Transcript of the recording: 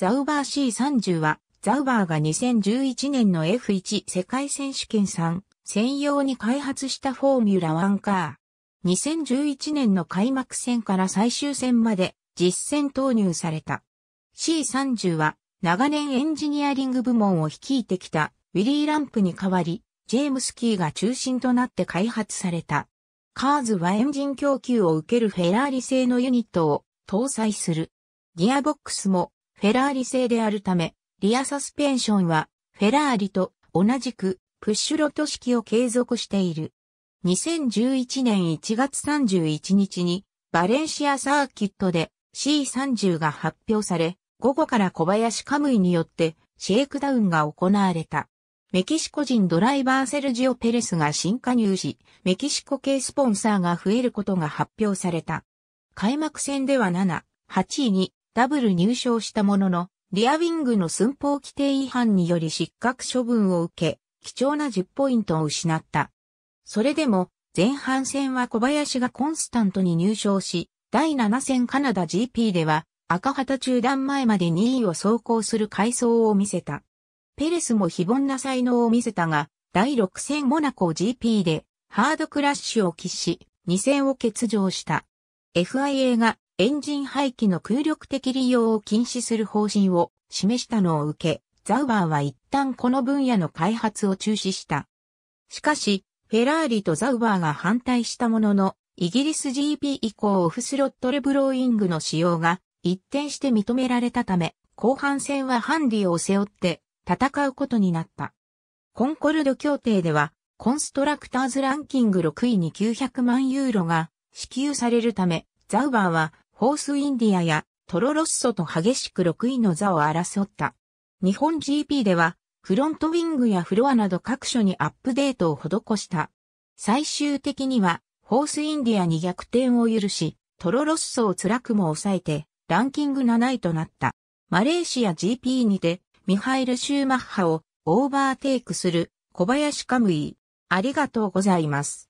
ザウバー C30 は、ザウバーが2011年の F1 世界選手権3専用に開発したフォーミュラワンカー。2011年の開幕戦から最終戦まで実戦投入された。C30 は長年エンジニアリング部門を率いてきたウィリー・ランプに代わり、ジェームス・キーが中心となって開発された。カーズはエンジン供給を受けるフェラーリ製のユニットを搭載する。ギアボックスもフェラーリ製であるため、リアサスペンションはフェラーリと同じくプッシュロ挙ト式を継続している。2011年1月31日にバレンシアサーキットで C30 が発表され、午後から小林カムイによってシェイクダウンが行われた。メキシコ人ドライバーセルジオ・ペレスが新加入し、メキシコ系スポンサーが増えることが発表された。開幕戦では7、8位にダブル入賞したものの、リアウィングの寸法規定違反により失格処分を受け、貴重な10ポイントを失った。それでも、前半戦は小林がコンスタントに入賞し、第7戦カナダ GP では赤旗中断前まで2位を走行する回想を見せた。ペレスも非凡な才能を見せたが、第6戦モナコ GP でハードクラッシュを喫し、2戦を欠場した。FIA がエンジン排気の空力的利用を禁止する方針を示したのを受け、ザウバーは一旦この分野の開発を中止した。しかし、フェラーリとザウバーが反対したものの、イギリス GP 以降オフスロットルブローイングの使用が一転して認められたため、後半戦はハンディを背負って戦うことになった。コンコルド協定では、コンストラクターズランキング6位に900万ユーロが支給されるため、ザウバーはホースインディアやトロロッソと激しく6位の座を争った。日本 GP では、フロントウィングやフロアなど各所にアップデートを施した。最終的には、ホースインディアに逆転を許し、トロロッソを辛くも抑えて、ランキング7位となった。マレーシア GP にて、ミハイル・シューマッハをオーバーテイクする小林カムイ。ありがとうございます。